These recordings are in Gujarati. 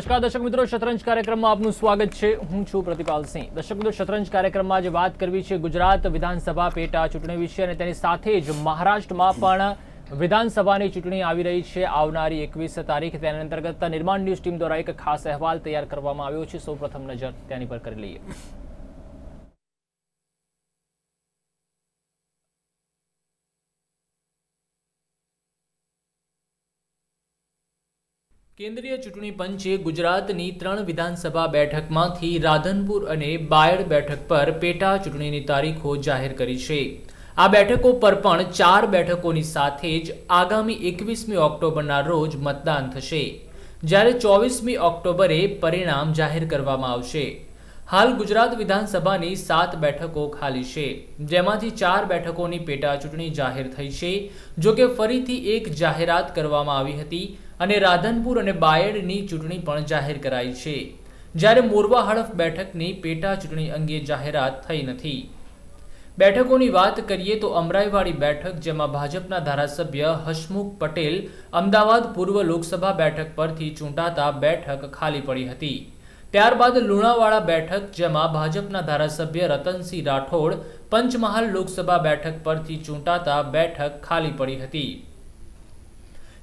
નમસ્કાર દર્શક મિત્રો શતરંજ કાર્યક્રમમાં આપનું સ્વાગત છે હું છું પ્રતિપાલ સિંહ દર્શક મિત્રો શતરંજ કાર્યક્રમમાં આજે વાત કરવી છે ગુજરાત વિધાનસભા પેટા ચૂંટણી વિશે અને તેની સાથે જ મહારાષ્ટ્રમાં પણ વિધાનસભાની ચૂંટણી આવી રહી છે આવનારી એકવીસ તારીખ તેના અંતર્ગત નિર્માણ ન્યૂઝ ટીમ દ્વારા એક ખાસ અહેવાલ તૈયાર કરવામાં આવ્યો છે સૌપ્રથમ નજર તેની પર કરી લઈએ કેન્દ્રીય ચૂંટણી પંચે ગુજરાતની ત્રણ વિધાનસભા બેઠકમાંથી રાધનપુર અને બાયડ બેઠક પર પેટા ચૂંટણીની તારીખો જાહેર કરી છે આ બેઠકો પર પણ ચાર બેઠકોની સાથે જ આગામી એકવીસમી ઓક્ટોબરના રોજ મતદાન થશે જ્યારે ચોવીસમી ઓક્ટોબરે પરિણામ જાહેર કરવામાં આવશે હાલ ગુજરાત વિધાનસભાની સાત બેઠકો ખાલી છે જેમાંથી ચાર બેઠકોની પેટા ચૂંટણી જાહેર થઈ છે જોકે ફરીથી એક જાહેરાત કરવામાં આવી હતી અને રાધનપુર અને બાયડની ચૂંટણી પણ જાહેર કરાઈ છે જ્યારે મોરવા હડફ બેઠકની પેટા ચૂંટણી અંગે જાહેરાત થઈ નથી બેઠકોની વાત કરીએ તો અમરાઈવાડી બેઠક જેમાં ભાજપના ધારાસભ્ય હસમુખ પટેલ અમદાવાદ પૂર્વ લોકસભા બેઠક પરથી ચૂંટાતા બેઠક ખાલી પડી હતી ત્યારબાદ લુણાવાડા બેઠક જેમાં ભાજપના ધારાસભ્ય રતનસિંહ રાઠોડ પંચમહાલ લોકસભા બેઠક પરથી ચૂંટાતા બેઠક ખાલી પડી હતી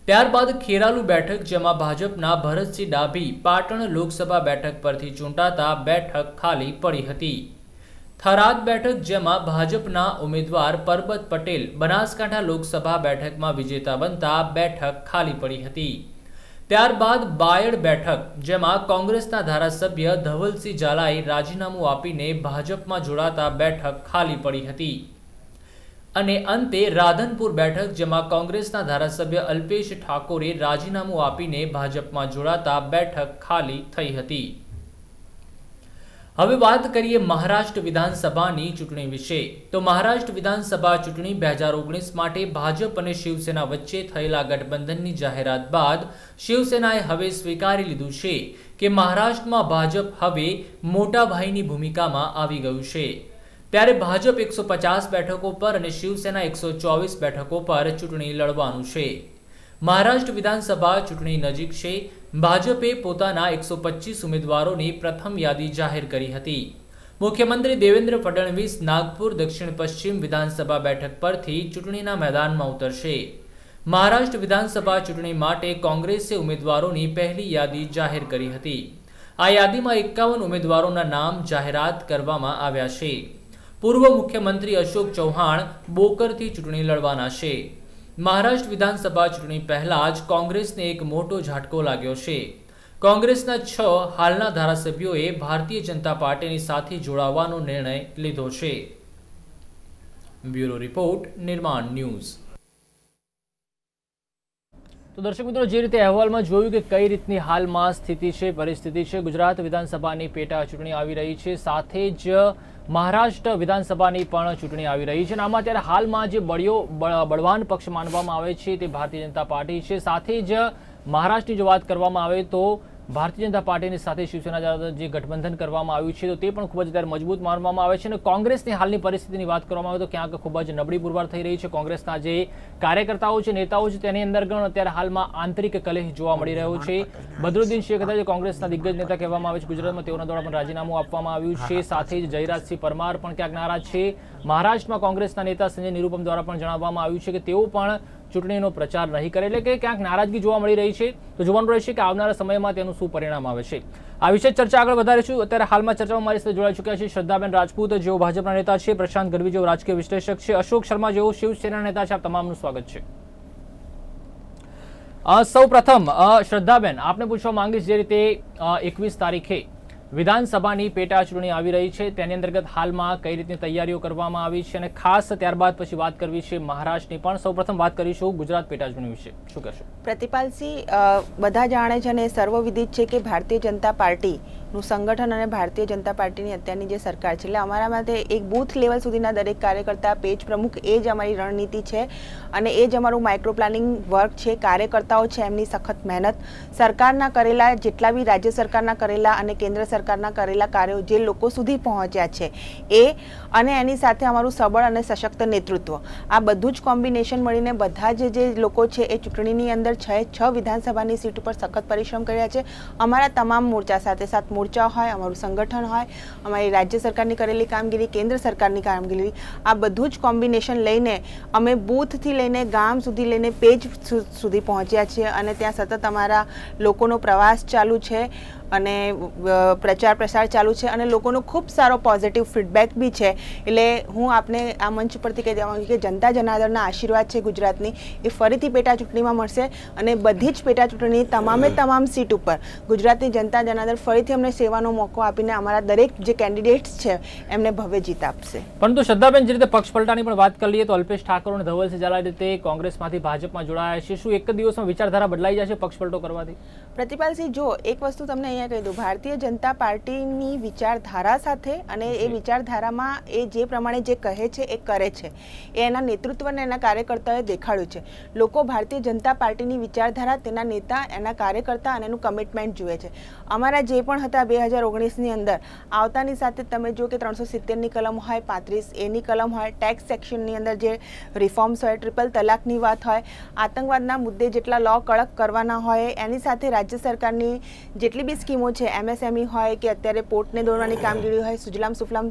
ત્યારબાદ ખેરાલુ બેઠક જેમાં ભાજપના ભરતસિંહ ડાભી પાટણ લોકસભા બેઠક પરથી ચૂંટાતા બેઠક ખાલી પડી હતી થરાદ બેઠક જેમાં ભાજપના ઉમેદવાર પરબત પટેલ બનાસકાંઠા લોકસભા બેઠકમાં વિજેતા બનતા બેઠક ખાલી પડી હતી ત્યારબાદ બાયડ બેઠક જેમાં કોંગ્રેસના ધારાસભ્ય ધવલસિંહ ઝાલાએ રાજીનામું આપીને ભાજપમાં જોડાતા બેઠક ખાલી પડી હતી અને અંતે રાધનપુર બેઠક જેમાં કોંગ્રેસના ધારાસભ્ય અલ્પેશ ઠાકોરે રાજીનામું આપીને ભાજપમાં જોડાતા બેઠક ખાલી થઈ હતી હવે વાત કરીએ મહારાષ્ટ્ર વિધાનસભાની ચૂંટણી વિશે તો મહારાષ્ટ્ર વિધાનસભા ચૂંટણી બે હજાર ઓગણીસ માટે ભાજપ અને શિવસેના વચ્ચે થયેલા ગઠબંધનની જાહેરાત બાદ શિવસેનાએ હવે સ્વીકારી લીધું છે કે મહારાષ્ટ્રમાં ભાજપ હવે મોટા ભાઈની ભૂમિકામાં આવી ગયું છે ત્યારે ભાજપ એકસો પચાસ બેઠકો પર અને શિવસેના એકસો ચોવીસ બેઠકો પર ચૂંટણી લડવાનું છે મહારાષ્ટ્ર વિધાનસભા ચૂંટણી નજીક છે ભાજપે પોતાના એકસો પચીસ ઉમેદવારોની પ્રથમ યાદી જાહેર કરી હતી મુખ્યમંત્રી દેવેન્દ્ર ફડણવીસ નાગપુર દક્ષિણ પશ્ચિમ વિધાનસભા બેઠક પરથી ચૂંટણીના મેદાનમાં ઉતરશે મહારાષ્ટ્ર વિધાનસભા ચૂંટણી માટે કોંગ્રેસે ઉમેદવારોની પહેલી યાદી જાહેર કરી હતી આ યાદીમાં એકાવન ઉમેદવારોના નામ જાહેરાત કરવામાં આવ્યા છે પૂર્વ મુખ્યમંત્રી અશોક ચૌહાણ બોકરથી ચૂંટણી લડવાના છે મહારાષ્ટ્ર વિધાનસભા ચૂંટણી પહેલા જ કોંગ્રેસને એક મોટો ઝાટકો લાગ્યો છે કોંગ્રેસના છ હાલના ધારાસભ્યોએ ભારતીય જનતા પાર્ટીની સાથે જોડાવાનો નિર્ણય લીધો છે બ્યુરો રિપોર્ટ નિર્માણ ન્યૂઝ તો દર્શક મિત્રો જે રીતે અહેવાલમાં જોયું કે કઈ રીતની હાલમાં સ્થિતિ છે પરિસ્થિતિ છે ગુજરાત વિધાનસભાની પેટા ચૂંટણી આવી રહી છે સાથે જ મહારાષ્ટ્ર વિધાનસભાની પણ ચૂંટણી આવી રહી છે અને આમાં અત્યારે હાલમાં જે બળીઓ બળવાન પક્ષ માનવામાં આવે છે તે ભારતીય જનતા પાર્ટી છે સાથે જ મહારાષ્ટ્રની જો વાત કરવામાં આવે તો ભારતીય જનતા પાર્ટીની સાથે શિવસેના જે ગઠબંધન કરવામાં આવ્યું છે તો તે પણ ખૂબ જ અત્યારે મજબૂત માનવામાં આવે છે અને કોંગ્રેસની હાલની પરિસ્થિતિની વાત કરવામાં આવે તો ક્યાંક ખૂબ જ નબળી પુરવાર થઈ રહી છે કોંગ્રેસના જે કાર્યકર્તાઓ છે નેતાઓ છે તેની અંદર ગણ અત્યારે હાલમાં આંતરિક કલેહ જોવા મળી રહ્યો છે બદરુદ્દીન શેખ હતા જે કોંગ્રેસના દિગ્ગજ નેતા કહેવામાં આવે છે ગુજરાતમાં તેઓના દ્વારા પણ રાજીનામું આપવામાં આવ્યું છે સાથે જ જયરાજસિંહ પરમાર પણ ક્યાંક નારાજ છે મહારાષ્ટ્રમાં કોંગ્રેસના નેતા સંજય નિરૂપમ દ્વારા પણ જણાવવામાં આવ્યું છે કે તેઓ પણ ચૂંટણીનો પ્રચાર નહીં કરે એટલે કે ક્યાંક નારાજગી જોવા મળી રહી છે તો જોવાનું રહેશે કે આવનારા સમયમાં તેનું શું પરિણામ આવે છે આ વિશે ચર્ચા આગળ વધારીશું અત્યારે હાલમાં ચર્ચામાં મારી સાથે જોડાઈ ચૂક્યા છે શ્રદ્ધાબેન રાજપૂત જેઓ ભાજપના નેતા છે પ્રશાંત ગરવી જેઓ રાજકીય વિશ્લેષક છે અશોક શર્મા જેઓ શિવસેના નેતા છે આપ તમામનું સ્વાગત છે સૌ પ્રથમ શ્રદ્ધાબેન આપને પૂછવા માંગીશ જે રીતે એકવીસ તારીખે વિધાનસભાની પેટા ચૂંટણી આવી રહી છે તેની અંતર્ગત હાલમાં કઈ રીતની તૈયારીઓ કરવામાં આવી છે અને ખાસ ત્યારબાદ પછી વાત કરવી છે મહારાષ્ટ્રની પણ સૌપ્રથમ વાત કરીશું ગુજરાત પેટા ચૂંટણી વિશે શું કરશો પ્રતિપાલસિંહ બધા જાણે છે અને સર્વવિદિત છે કે ભારતીય જનતા પાર્ટી નું સંગઠન અને ભારતીય જનતા પાર્ટીની અત્યારની જે સરકાર છે એટલે અમારા માટે એક બૂથ લેવલ સુધીના દરેક કાર્યકર્તા પેજ પ્રમુખ એ જ અમારી રણનીતિ છે અને એ જ અમારું માઇક્રો પ્લાનિંગ વર્ક છે કાર્યકર્તાઓ છે એમની સખત મહેનત સરકારના કરેલા જેટલા બી રાજ્ય સરકારના કરેલા અને કેન્દ્ર સરકારના કરેલા કાર્યો જે લોકો સુધી પહોંચ્યા છે એ અને એની સાથે અમારું સબળ અને સશક્ત નેતૃત્વ આ બધું જ કોમ્બિનેશન મળીને બધા જ જે લોકો છે એ ચૂંટણીની અંદર છ છ વિધાનસભાની સીટ ઉપર સખત પરિશ્રમ કર્યા છે અમારા તમામ મોરચા સાથે સાથ મોરચા હોય અમારું સંગઠન હોય અમારી રાજ્ય સરકારની કરેલી કામગીરી કેન્દ્ર સરકારની કામગીરી આ બધું જ કોમ્બિનેશન લઈને અમે બૂથથી લઈને ગામ સુધી લઈને પેજ સુધી પહોંચ્યા છીએ અને ત્યાં સતત અમારા લોકોનો પ્રવાસ ચાલુ છે અને પ્રચાર પ્રસાર ચાલુ છે અને લોકોનો ખૂબ સારો પોઝિટિવ ફીડબેક બી છે એટલે હું આપને આ મંચ પરથી કહી દેવા માંગુ કે જનતા જનાર્દનના આશીર્વાદ છે ગુજરાતની એ ફરીથી પેટા ચૂંટણીમાં મળશે અને બધી જ પેટા ચૂંટણી તમામે તમામ સીટ ઉપર ગુજરાતની જનતા જનાર્દન ફરીથી અમને સેવાનો મોકો આપીને અમારા દરેક જે કેન્ડિડેટ્સ છે એમને ભવ્ય જીત આપશે પરંતુ શ્રદ્ધાબેન જે રીતે પક્ષ પલટાની પણ વાત કરીએ તો અલ્પેશ ઠાકોર અને ધવલસિંહ ઝાલા રીતે કોંગ્રેસમાંથી ભાજપમાં જોડાયા છે શું એક દિવસમાં વિચારધારા બદલાઈ જશે પક્ષ પલટો કરવાથી પ્રતિપાલસિંહ જો એક વસ્તુ તમને અહીંયા કહી દઉં ભારતીય જનતા પાર્ટીની વિચારધારા સાથે અને એ વિચારધારામાં એ જે પ્રમાણે જે કહે છે એ કરે છે એ એના નેતૃત્વને એના કાર્યકર્તાઓએ દેખાડ્યું છે લોકો ભારતીય જનતા પાર્ટીની વિચારધારા તેના નેતા એના કાર્યકર્તા અને એનું કમિટમેન્ટ જુએ છે અમારા જે પણ હતા બે હજાર ઓગણીસની અંદર આવતાની સાથે તમે જો કે ત્રણસો સિત્તેરની કલમ હોય પાંત્રીસ એની કલમ હોય ટેક્સ સેક્શનની અંદર જે રિફોર્મ્સ હોય ટ્રિપલ તલાકની વાત હોય આતંકવાદના મુદ્દે જેટલા લો કડક કરવાના હોય એની સાથે રાજ્ય રાજ્ય સરકારની જેટલી બી સ્કીમો છે એમએસએમઈ હોય કે અત્યારે પોર્ટને દોરવાની કામગીરી હોય સુજલામ સુફલામ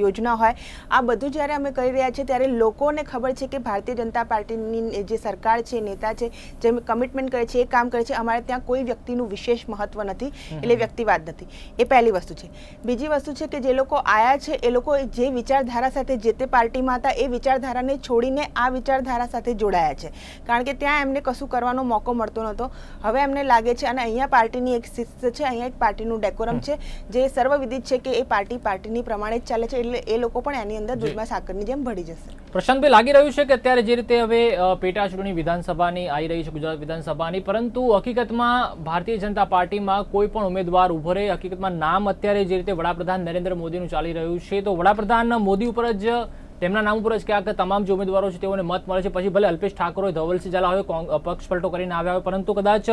યોજના હોય આ બધું જ્યારે અમે કરી રહ્યા છીએ ત્યારે લોકોને ખબર છે કે ભારતીય જનતા પાર્ટીની જે સરકાર છે નેતા છે જે કમિટમેન્ટ કરે છે એ કામ કરે છે અમારે ત્યાં કોઈ વ્યક્તિનું વિશેષ મહત્વ નથી એટલે વ્યક્તિવાદ નથી એ પહેલી વસ્તુ છે બીજી વસ્તુ છે કે જે લોકો આયા છે એ લોકો જે વિચારધારા સાથે જે તે પાર્ટીમાં હતા એ વિચારધારાને છોડીને આ વિચારધારા સાથે જોડાયા છે કારણ કે ત્યાં એમને કશું કરવાનો મોકો મળતો નહોતો હવે એમને લાગે છે છે અને અહીંયા પાર્ટીની એક શિસ્ત છે અહીંયા એક પાર્ટીનું ડેકોરમ છે જે સર્વવિદિત છે કે એ પાર્ટી પાર્ટીની પ્રમાણે જ ચાલે છે એટલે એ લોકો પણ એની અંદર દૂધમાં સાકરની જેમ ભળી જશે પ્રશાંતભાઈ લાગી રહ્યું છે કે અત્યારે જે રીતે હવે પેટા ચૂંટણી વિધાનસભાની આવી રહી છે ગુજરાત વિધાનસભાની પરંતુ હકીકતમાં ભારતીય જનતા પાર્ટીમાં કોઈ પણ ઉમેદવાર ઉભો રહે હકીકતમાં નામ અત્યારે જે રીતે વડાપ્રધાન નરેન્દ્ર મોદીનું ચાલી રહ્યું છે તો વડાપ્રધાન મોદી ઉપર જ તેમના નામ ઉપર જ ક્યાંક તમામ જે ઉમેદવારો છે તેઓને મત મળે છે પછી ભલે અલ્પેશ ઠાકોર હોય ધવલસિંહ ઝાલા હોય પક્ષ પલટો કરીને આવ્યા હોય પરંતુ કદાચ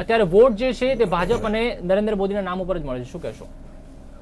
અત્યારે વોટ જે છે તે ભાજપ અને નરેન્દ્ર મોદીના નામ ઉપર જ મળે છે શું કહેશો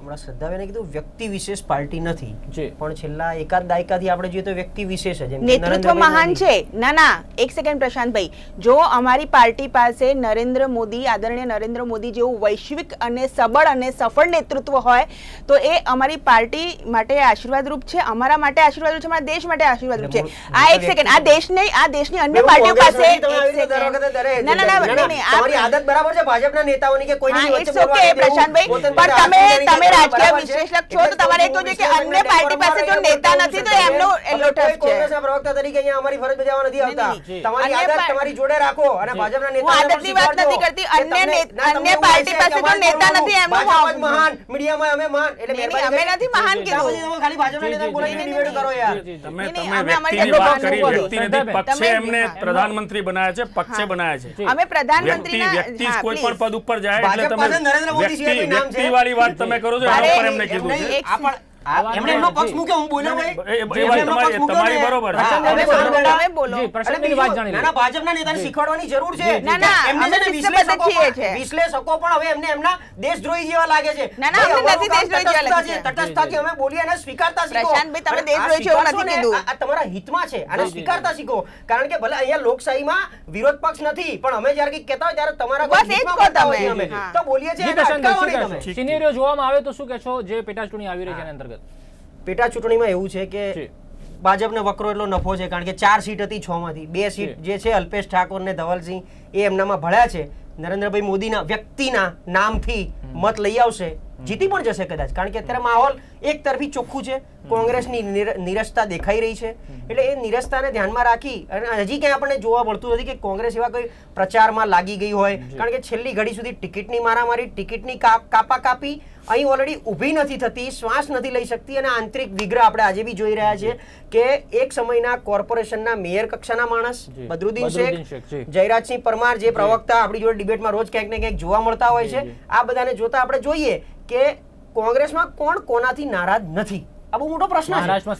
હમણાં શ્રદ્ધાબેને કીધું વ્યક્તિ વિશેષ પાર્ટી નથી પણ છેલ્લા એકાદ દાયકાથી આપણે જોઈએ તો વ્યક્તિ વિશેષ જ નેતૃત્વ મહાન છે ના ના એક સેકન્ડ પ્રશાંતભાઈ જો અમારી પાર્ટી પાસે નરેન્દ્ર મોદી આદરણીય નરેન્દ્ર મોદી જેવું વૈશ્વિક અને સબળ અને સફળ નેતૃત્વ હોય તો એ અમારી પાર્ટી માટે આશીર્વાદરૂપ છે અમારા માટે આશીર્વાદરૂપ છે અમારા દેશ માટે આશીર્વાદરૂપ છે આ એક સેકન્ડ આ દેશને આ દેશની અન્ય પાર્ટીઓ પાસે ના ના ના આદત બરાબર છે ભાજપના નેતાઓની કે કોઈની વચ્ચે પ્રશાંતભાઈ પણ તમે તમે રાજકીય વિશ્લેષક છો તો તમારે તો કે અન્ય પાર્ટી પાસે જો નેતા નથી તો એમનો એમનો છે કોંગ્રેસના પ્રવક્તા તરીકે અહીંયા અમારી ફરજ બજાવવા નથી આવતા તમારી આદત તમારી જોડે રાખો અને ભાજપના નેતા આદતની વાત નથી કરતી અન્ય અન્ય પાર્ટી પાસે જો નેતા નથી એમનો મહાન મીડિયામાં અમે મહાન એટલે મહેરબાની અમે નથી મહાન કીધું તમે ખાલી ભાજપના નેતા બોલાવીને ડિબેટ કરો યાર તમે તમે વ્યક્તિની વાત કરી વ્યક્તિ નથી પક્ષે એમને પ્રધાનમંત્રી બનાવ્યા છે પક્ષે બનાવ્યા છે અમે પ્રધાનમંત્રીના વ્યક્તિ કોઈ પણ પદ ઉપર જાય એટલે તમે નરેન્દ્ર મોદી વ્યક્તિ વાળી વાત તમે કરો છો એમને કીધું છે એમણે એમનો પક્ષ મૂક્યો હું બોલ્યો ભાઈ તમારી બરોબર હવે બોલો પ્રશ્નની વાત જાણી ના ભાજપના નેતાને શીખવાડવાની જરૂર છે ના ના એમને છે વિશ્લેષકો પણ હવે એમને એમના દેશદ્રોહી જેવા લાગે છે ના ના અમને નથી દેશદ્રોહી જેવા લાગે છે તટસ્થતાથી અમે બોલીએ અને સ્વીકારતા શીખો પ્રશાંતભાઈ તમે દેશદ્રોહી છો એવું નથી કીધું આ તમારા હિતમાં છે અને સ્વીકારતા શીખો કારણ કે ભલે અહીંયા લોકશાહીમાં વિરોધ પક્ષ નથી પણ અમે જ્યારે કંઈક કહેતા હોય ત્યારે તમારા બસ એ જ કહો તમે તો બોલીએ છીએ સિનેરિયો જોવામાં આવે તો શું કહેશો જે પેટા ચૂંટણી આવી રહી છે એના અંતર્ગત પેટા ચૂંટણીમાં એવું છે કે ભાજપને વકરો એટલો નફો છે કારણ કે ચાર સીટ હતી છ માંથી બે સીટ જે છે અલ્પેશ ઠાકોર ને ધવલસિંહ એ એમનામાં ભળ્યા છે નરેન્દ્રભાઈ મોદીના વ્યક્તિના નામથી મત લઈ આવશે જીતી પણ જશે કદાચ કારણ કે અત્યારે માહોલ એક તરફી ચોખ્ખું છે કોંગ્રેસની નિરસતા દેખાઈ રહી છે એટલે એ નિરસતાને ધ્યાનમાં રાખી અને હજી ક્યાંય આપણને જોવા મળતું નથી કે કોંગ્રેસ એવા કોઈ પ્રચારમાં લાગી ગઈ હોય કારણ કે છેલ્લી ઘડી સુધી ટિકિટની મારામારી ટિકિટની કાપા કાપી અહીં ઓલરેડી ઊભી નથી થતી શ્વાસ નથી લઈ શકતી અને આંતરિક વિગ્રહ આપણે આજે બી જોઈ રહ્યા છે કે એક સમયના કોર્પોરેશનના મેયર કક્ષાના માણસ બદરુદ્દીન શેખ જયરાજસિંહ પરમાર જે પ્રવક્તા આપણી જોડે ડિબેટમાં રોજ ક્યાંક ને ક્યાંક જોવા મળતા હોય છે આ બધાને જોતા આપણે જોઈએ કે કોંગ્રેસમાં કોણ કોનાથી નારાજ નથી આ બહુ મોટો પ્રશ્ન મહારાષ્ટ્રમાં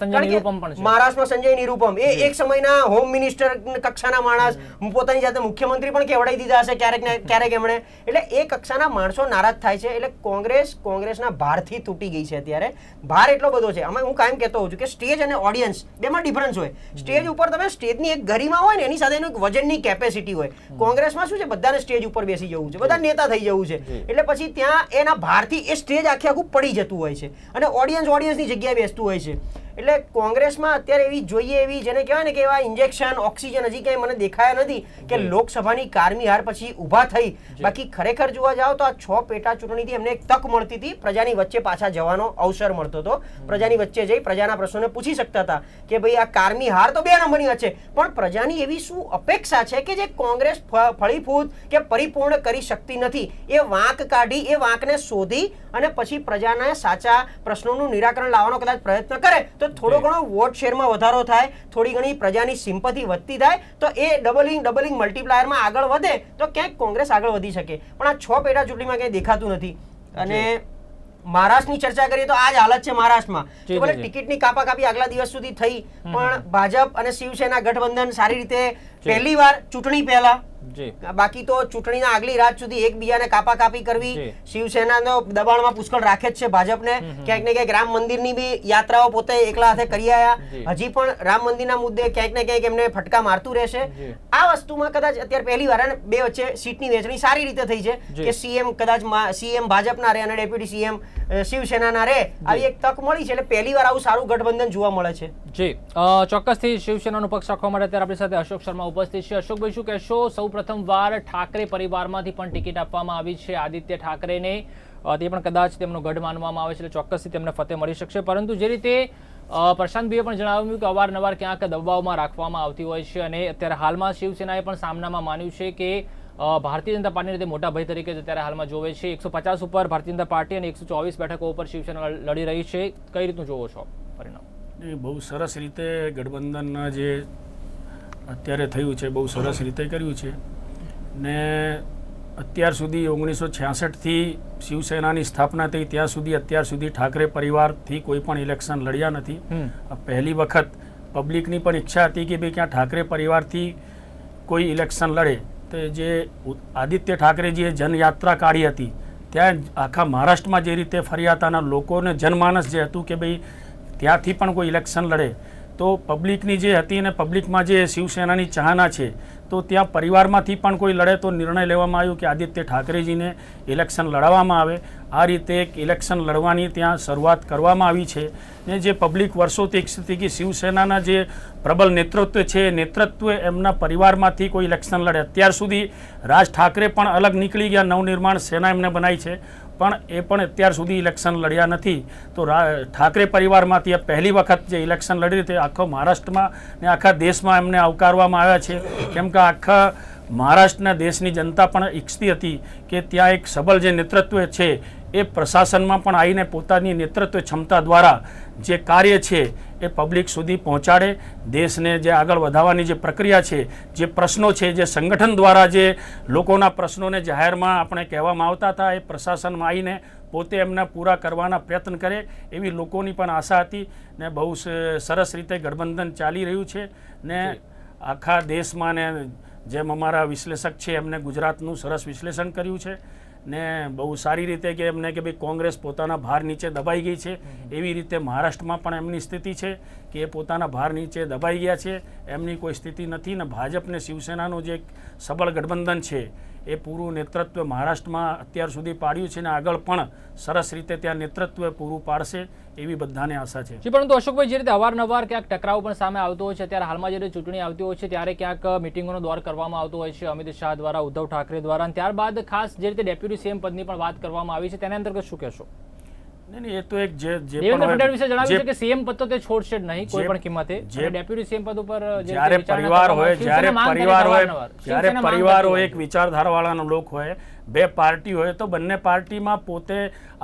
સંજય નિરૂપમ એ એક સમયના હોમ મિનિસ્ટર કક્ષાના માણસ પોતાની જાતે મુખ્યમંત્રી પણ કેવડાવી દીધા હશે ક્યારેક ને ક્યારેક એમણે એટલે એ કક્ષાના માણસો નારાજ થાય છે એટલે કોંગ્રેસ કોંગ્રેસના ભારથી તૂટી ગઈ છે અત્યારે ભાર એટલો બધો છે અમે હું કાયમ કહેતો હોઉં છું કે સ્ટેજ અને ઓડિયન્સ બેમાં ડિફરન્સ હોય સ્ટેજ ઉપર તમે સ્ટેજની એક ગરિમા હોય ને એની સાથે એનું એક વજનની કેપેસિટી હોય કોંગ્રેસમાં શું છે બધાને સ્ટેજ ઉપર બેસી જવું છે બધા નેતા થઈ જવું છે એટલે પછી ત્યાં એના ભારથી એ સ્ટેજ આખે આખું પડી જતું હોય છે અને ઓડિયન્સ ઓડિયન્સની જગ્યાએ બેસતું હોય છે એટલે કોંગ્રેસમાં અત્યારે એવી જોઈએ એવી જેને કહેવાય ને કે એવા ઇન્જેક્શન ઓક્સિજન હજી ક્યાંય મને દેખાયા નથી કે લોકસભાની કારમી હાર પછી ઊભા થઈ બાકી ખરેખર જોવા જાઓ તો આ છ પેટા ચૂંટણીથી એમને એક તક મળતી હતી પ્રજાની વચ્ચે પાછા જવાનો અવસર મળતો હતો પ્રજાની વચ્ચે જઈ પ્રજાના પ્રશ્નોને પૂછી શકતા હતા કે ભાઈ આ કારમી હાર તો બે નંબરની વચ્ચે પણ પ્રજાની એવી શું અપેક્ષા છે કે જે કોંગ્રેસ ફળીફૂત કે પરિપૂર્ણ કરી શકતી નથી એ વાંક કાઢી એ વાંકને શોધી અને પછી પ્રજાના સાચા પ્રશ્નોનું નિરાકરણ લાવવાનો કદાચ કરવાના પ્રયત્ન કરે તો થોડો ઘણો વોટ શેરમાં વધારો થાય થોડી ઘણી પ્રજાની સિમ્પથી વધતી થાય તો એ ડબલિંગ ડબલિંગ મલ્ટીપ્લાયરમાં આગળ વધે તો ક્યાંક કોંગ્રેસ આગળ વધી શકે પણ આ છ પેટા ચૂંટણીમાં ક્યાંય દેખાતું નથી અને મહારાષ્ટ્રની ચર્ચા કરીએ તો આ જ હાલત છે મહારાષ્ટ્રમાં ટિકિટની કાપા કાપી આગલા દિવસ સુધી થઈ પણ ભાજપ અને શિવસેના ગઠબંધન સારી રીતે પહેલી વાર ચૂંટણી પહેલા બાકી તો ચૂંટણીના આગલી રાત સુધી એકબીજાને કાપા કાપી કરવી શિવસેના દબાણમાં પુષ્કળ રાખે જ છે ભાજપને ક્યાંક ને ક્યાંક રામ મંદિરની બી યાત્રાઓ પોતે એકલા હાથે કરી આવ્યા હજી પણ રામ મંદિરના મુદ્દે ક્યાંક ને ક્યાંક એમને ફટકા મારતું રહેશે આ વસ્તુમાં કદાચ અત્યારે પહેલી વાર બે વચ્ચે સીટની વહેંચણી સારી રીતે થઈ છે કે સીએમ કદાચ સીએમ ભાજપના રહે અને ડેપ્યુટી સીએમ શિવસેનાના રે આવી એક તક મળી છે એટલે પહેલી વાર આવું સારું ગઠબંધન જોવા મળે છે જી ચોક્કસથી શિવસેનાનો પક્ષ રાખવા માટે અત્યારે આપણી સાથે અશોક શર્મા ઉપસ્થિત છે અશોકભાઈ શું કહેશો સૌ પ્રથમવાર ઠાકરે પરિવારમાંથી પણ ટિકિટ આપવામાં આવી છે આદિત્ય ઠાકરેને તે પણ કદાચ તેમનો ગઢ માનવામાં આવે છે એટલે ચોક્કસથી તેમને ફતેહ મળી શકશે પરંતુ જે રીતે પ્રશાંતભાઈએ પણ જણાવ્યું કે અવારનવાર ક્યાંક દબાવમાં રાખવામાં આવતી હોય છે અને અત્યારે હાલમાં શિવસેનાએ પણ સામનામાં માન્યું છે કે ભારતીય જનતા પાર્ટીની રીતે મોટા ભાઈ તરીકે અત્યારે હાલમાં જોવે છે એકસો પચાસ ઉપર ભારતીય જનતા પાર્ટી અને એકસો ચોવીસ બેઠકો ઉપર શિવસેના લડી રહી છે કઈ રીતનું જોવો છો પરિણામ એ બહુ સરસ રીતે ગઠબંધનના જે અત્યારે થયું છે બહુ સરસ રીતે કર્યું છે ને અત્યાર સુધી ઓગણીસો છ્યાસઠથી શિવસેનાની સ્થાપના થઈ ત્યાં સુધી અત્યાર સુધી ઠાકરે પરિવારથી કોઈ પણ ઇલેક્શન લડ્યા નથી પહેલી વખત પબ્લિકની પણ ઈચ્છા હતી કે ભાઈ ક્યાં ઠાકરે પરિવારથી કોઈ ઇલેક્શન લડે તે જે આદિત્ય ઠાકરેજીએ જનયાત્રા કાઢી હતી ત્યાં આખા મહારાષ્ટ્રમાં જે રીતે ફર્યા હતા લોકોને જનમાનસ જે હતું કે ભાઈ ત્યાંથી પણ કોઈ ઇલેક્શન લડે તો પબ્લિકની જે હતી અને પબ્લિકમાં જે શિવસેનાની ચાહના છે તો ત્યાં પરિવારમાંથી પણ કોઈ લડે તો નિર્ણય લેવામાં આવ્યો કે આદિત્ય ઠાકરેજીને ઇલેક્શન લડાવવામાં આવે આ રીતે એક ઇલેક્શન લડવાની ત્યાં શરૂઆત કરવામાં આવી છે ને જે પબ્લિક વર્ષોથી સ્થિતિ શિવસેનાના જે પ્રબલ નેતૃત્વ છે એ નેતૃત્વ એમના પરિવારમાંથી કોઈ ઇલેક્શન લડે અત્યાર સુધી રાજ ઠાકરે પણ અલગ નીકળી ગયા નવનિર્માણ સેના એમને બનાવી છે પણ એ પણ અત્યાર સુધી ઇલેક્શન લડ્યા નથી તો ઠાકરે પરિવારમાંથી આ પહેલી વખત જે ઇલેક્શન લડી તે આખો મહારાષ્ટ્રમાં ને આખા દેશમાં એમને આવકારવામાં આવ્યા છે કેમ કે આખા મહારાષ્ટ્રના દેશની જનતા પણ ઈચ્છતી હતી કે ત્યાં એક સબલ જે નેતૃત્વ છે એ પ્રશાસનમાં પણ આવીને પોતાની નેતૃત્વ ક્ષમતા દ્વારા જે કાર્ય છે એ પબ્લિક સુધી પહોંચાડે દેશને જે આગળ વધારવાની જે પ્રક્રિયા છે જે પ્રશ્નો છે જે સંગઠન દ્વારા જે લોકોના પ્રશ્નોને જાહેરમાં આપણે કહેવામાં આવતા હતા એ પ્રશાસનમાં આવીને પોતે એમના પૂરા કરવાના પ્રયત્ન કરે એવી લોકોની પણ આશા હતી ને બહુ સરસ રીતે ગઠબંધન ચાલી રહ્યું છે ને આખા દેશમાં ને જેમ અમારા વિશ્લેષક છે એમને ગુજરાતનું સરસ વિશ્લેષણ કર્યું છે ને બહુ સારી રીતે કે એમને કે ભાઈ કોંગ્રેસ પોતાના ભાર નીચે દબાઈ ગઈ છે એવી રીતે મહારાષ્ટ્રમાં પણ એમની સ્થિતિ છે કે એ પોતાના ભાર નીચે દબાઈ ગયા છે એમની કોઈ સ્થિતિ નથી ને ભાજપને શિવસેનાનું જે સબળ ગઠબંધન છે એ પૂરું નેતૃત્વ મહારાષ્ટ્રમાં અત્યાર સુધી પાડ્યું છે અને આગળ પણ સરસ રીતે ત્યાં નેતૃત્વ પૂરું પાડશે એવી બધાને આશા છે પરંતુ અશોકભાઈ જે રીતે અવારનવાર ક્યાંક ટકરાવ પણ સામે આવતો હોય છે ત્યારે હાલમાં જ્યારે ચૂંટણી આવતી હોય છે ત્યારે ક્યાંક મિટિંગોનો દોર કરવામાં આવતો હોય છે અમિત શાહ દ્વારા ઉદ્ધવ ઠાકરે દ્વારા ત્યારબાદ ખાસ જે રીતે ડેપ્યુટી સીએમ પદની પણ વાત કરવામાં આવી છે તેના અંતર્ગત શું કહેશો પરિવાર હોય જ્યારે પરિવાર હોય લોક હોય બે પાર્ટી હોય તો બંને પાર્ટીમાં પોતે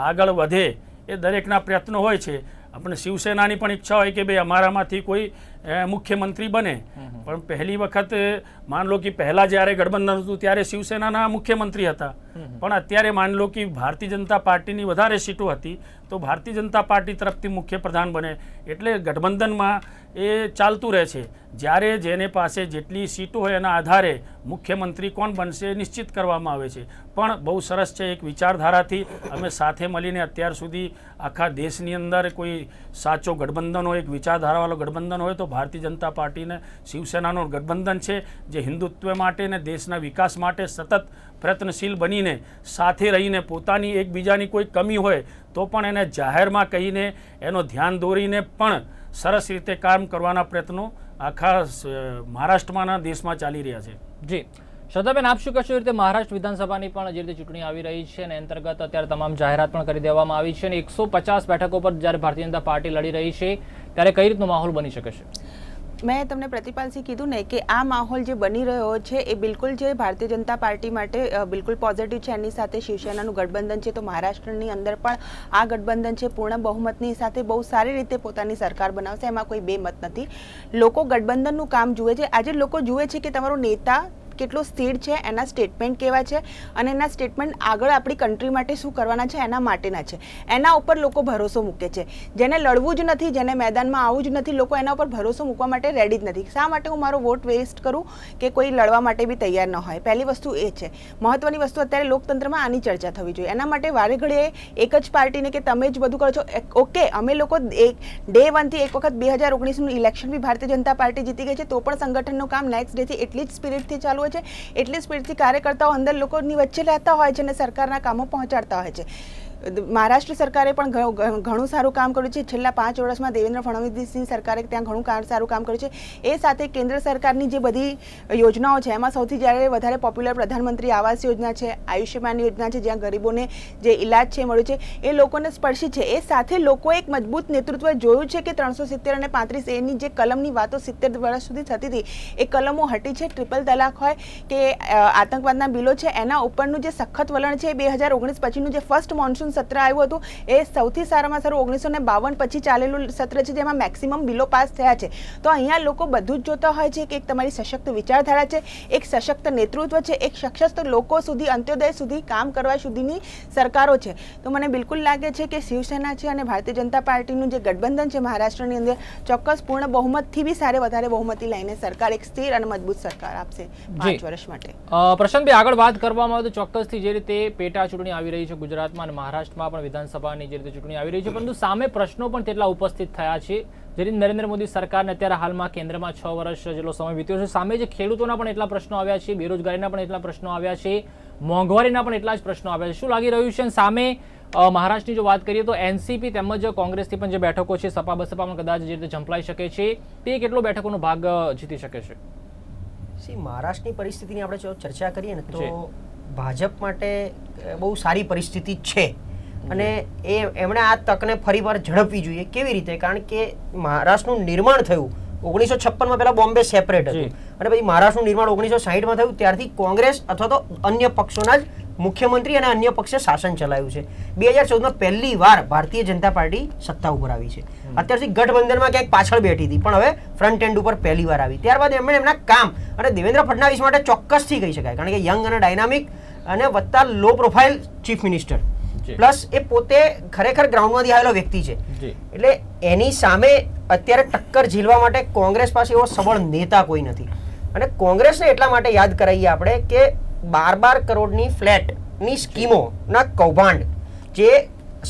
આગળ વધે એ દરેકના પ્રયત્નો હોય છે આપણે શિવસેનાની પણ ઈચ્છા હોય કે ભાઈ અમારામાંથી કોઈ મુખ્યમંત્રી બને પણ પહેલી વખત માન લો કે પહેલાં જ્યારે ગઠબંધન હતું ત્યારે શિવસેનાના મુખ્યમંત્રી હતા પણ અત્યારે માન લો કે ભારતીય જનતા પાર્ટીની વધારે સીટો હતી તો ભારતીય જનતા પાર્ટી તરફથી મુખ્યપ્રધાન બને એટલે ગઠબંધનમાં એ ચાલતું રહે છે જ્યારે જેને પાસે જેટલી સીટો હોય એના આધારે મુખ્યમંત્રી કોણ બનશે નિશ્ચિત કરવામાં આવે છે પણ બહુ સરસ છે એક વિચારધારાથી અમે સાથે મળીને અત્યાર સુધી આખા દેશની અંદર કોઈ સાચો ગઠબંધન હોય એક વિચારધારાવાળો ગઠબંધન હોય તો ભારતીય જનતા પાર્ટીને શિવસેનાનું ગઠબંધન છે જે હિન્દુત્વ માટે ને દેશના વિકાસ માટે સતત પ્રયત્નશીલ બનીને સાથે રહીને પોતાની એકબીજાની કોઈ કમી હોય તો પણ એને જાહેરમાં કહીને એનો ધ્યાન દોરીને પણ સરસ રીતે કામ કરવાના પ્રયત્નો આખા મહારાષ્ટ્રમાંના દેશમાં ચાલી રહ્યા છે જી શ્રદ્ધાબેન આપ શું કહેશો રીતે મહારાષ્ટ્ર વિધાનસભાની પણ જે રીતે ચૂંટણી આવી રહી છે અને અંતર્ગત અત્યારે તમામ જાહેરાત પણ કરી દેવામાં આવી છે અને એકસો બેઠકો પર જ્યારે ભારતીય જનતા પાર્ટી લડી રહી છે ત્યારે કઈ રીતનો માહોલ બની શકે છે મેં તમને પ્રતિપાલસિંહ કીધું ને કે આ માહોલ જે બની રહ્યો છે એ બિલકુલ જે ભારતીય જનતા પાર્ટી માટે બિલકુલ પોઝિટિવ છે એની સાથે શિવસેનાનું ગઠબંધન છે તો મહારાષ્ટ્રની અંદર પણ આ ગઠબંધન છે પૂર્ણ બહુમતની સાથે બહુ સારી રીતે પોતાની સરકાર બનાવશે એમાં કોઈ બે મત નથી લોકો ગઠબંધનનું કામ જુએ છે આજે લોકો જુએ છે કે તમારો નેતા કેટલો સ્થિર છે એના સ્ટેટમેન્ટ કેવા છે અને એના સ્ટેટમેન્ટ આગળ આપણી ક ントリー માટે શું કરવાનું છે એના માટેના છે એના ઉપર લોકો ભરોસો મૂકે છે જેને લડવું જ નથી જેને મેદાનમાં આવું જ નથી લોકો એના ઉપર ભરોસો મૂકવા માટે રેડી જ નથી શા માટે હું મારો વોટ વેસ્ટ કરું કે કોઈ લડવા માટે ભી તૈયાર ન હોય પહેલી વસ્તુ એ છે મહત્વની વસ્તુ અત્યારે લોકતંત્રમાં આની ચર્ચા થવી જોઈએ એના માટે વારેઘડીએ એક જ પાર્ટીને કે તમે જ બધું કરો છો ઓકે અમે લોકો એક ડે 1 થી એક વખત 2019 નું ઇલેક્શન ભી ભારતીય જનતા પાર્ટી જીતી ગઈ છે તો પણ સંગઠનનો કામ નેક્સ્ટ ડે થી એટલી જ સ્પીડ થી ચાલે છે એટલી સ્પીડથી કાર્યકર્તાઓ અંદર લોકોની વચ્ચે રહેતા હોય છે અને સરકારના કામો પહોંચાડતા હોય છે મહારાષ્ટ્ર સરકારે પણ ઘણું સારું કામ કર્યું છે છેલ્લા પાંચ વર્ષમાં દેવેન્દ્ર ફડણવીસની સરકારે ત્યાં ઘણું સારું કામ કર્યું છે એ સાથે કેન્દ્ર સરકારની જે બધી યોજનાઓ છે એમાં સૌથી જ્યારે વધારે પોપ્યુલર પ્રધાનમંત્રી આવાસ યોજના છે આયુષ્યમાન યોજના છે જ્યાં ગરીબોને જે ઇલાજ છે મળ્યું છે એ લોકોને સ્પર્શી છે એ સાથે લોકોએ એક મજબૂત નેતૃત્વ જોયું છે કે ત્રણસો સિત્તેર અને પાંત્રીસ એની જે કલમની વાતો સિત્તેર વર્ષ સુધી થતી હતી એ કલમો હટી છે ટ્રિપલ તલાક હોય કે આતંકવાદના બિલો છે એના ઉપરનું જે સખત વલણ છે બે હજાર ઓગણીસ પછીનું જે ફર્સ્ટ મોન્સૂન મેક્સિમમ સત્ર આવ્યું હતું એ સૌથી સારામાં સારું ઓગણીસો બાવન પછી ચાલેલું સત્ર છે જેમાં મેક્સિમમ બિલો પાસ થયા છે તો અહીંયા લોકો બધું જ જોતા હોય છે કે એક તમારી સશક્ત વિચારધારા છે એક સશક્ત નેતૃત્વ છે એક સશક્ત લોકો સુધી અંત્યોદય સુધી કામ કરવા સુધીની સરકારો છે તો મને બિલકુલ લાગે છે કે શિવસેના છે અને ભારતીય જનતા પાર્ટીનું જે ગઠબંધન છે મહારાષ્ટ્રની અંદર ચોક્કસ પૂર્ણ બહુમતથી બી સારે વધારે બહુમતી લઈને સરકાર એક સ્થિર અને મજબૂત સરકાર આપશે પાંચ વર્ષ માટે પ્રશાંતભાઈ આગળ વાત કરવામાં આવે તો ચોક્કસથી જે રીતે પેટા ચૂંટણી આવી રહી છે ગુજરાતમાં અને મહારાષ્ટ્ર મહારાષ્ટ્રમાં પણ વિધાનસભાની જે રીતે ચૂંટણી આવી રહી છે પરંતુ સામે પ્રશ્નો પણ તેટલા ઉપસ્થિત થયા છે જે રીતે નરેન્દ્ર મોદી સરકારને અત્યારે હાલમાં કેન્દ્રમાં છ વર્ષ જેટલો સમય વીત્યો છે સામે જે ખેડૂતોના પણ એટલા પ્રશ્નો આવ્યા છે બેરોજગારીના પણ એટલા પ્રશ્નો આવ્યા છે મોંઘવારીના પણ એટલા જ પ્રશ્નો આવ્યા છે શું લાગી રહ્યું છે સામે મહારાષ્ટ્રની જો વાત કરીએ તો એનસીપી તેમજ કોંગ્રેસની પણ જે બેઠકો છે સપા બસપા પણ કદાચ જે રીતે ઝંપલાઈ શકે છે તે કેટલો બેઠકોનો ભાગ જીતી શકે છે સી મહારાષ્ટ્રની પરિસ્થિતિની આપણે ચર્ચા કરીએ ને તો ભાજપ માટે બહુ સારી પરિસ્થિતિ છે અને એ એમણે આ તકને ફરીવાર ઝડપવી જોઈએ કેવી રીતે કારણ કે મહારાષ્ટ્રનું નિર્માણ થયું ઓગણીસો છપ્પનમાં પહેલાં બોમ્બે સેપરેટ હતું અને પછી મહારાષ્ટ્રનું નિર્માણ ઓગણીસો સાહીઠમાં થયું ત્યારથી કોંગ્રેસ અથવા તો અન્ય પક્ષોના જ મુખ્યમંત્રી અને અન્ય પક્ષે શાસન ચલાવ્યું છે બે હજાર ચૌદમાં પહેલી વાર ભારતીય જનતા પાર્ટી સત્તા ઉપર આવી છે અત્યારથી ગઠબંધનમાં ક્યાંક પાછળ બેઠી હતી પણ હવે ફ્રન્ટ એન્ડ ઉપર પહેલી વાર આવી ત્યારબાદ એમણે એમના કામ અને દેવેન્દ્ર ફડણવીસ માટે ચોક્કસથી કહી શકાય કારણ કે યંગ અને ડાયનામિક અને વત્તા low profile chief minister plus એ પોતે ખરેખર ગ્રાઉન્ડમાંથી આવેલો વ્યક્તિ છે એટલે એની સામે અત્યારે ટક્કર ઝીલવા માટે કોંગ્રેસ પાસે એવો સબળ નેતા કોઈ નથી અને કોંગ્રેસને એટલા માટે યાદ કરાવીએ આપણે કે બાર બાર કરોડની ફ્લેટની સ્કીમોના કૌભાંડ જે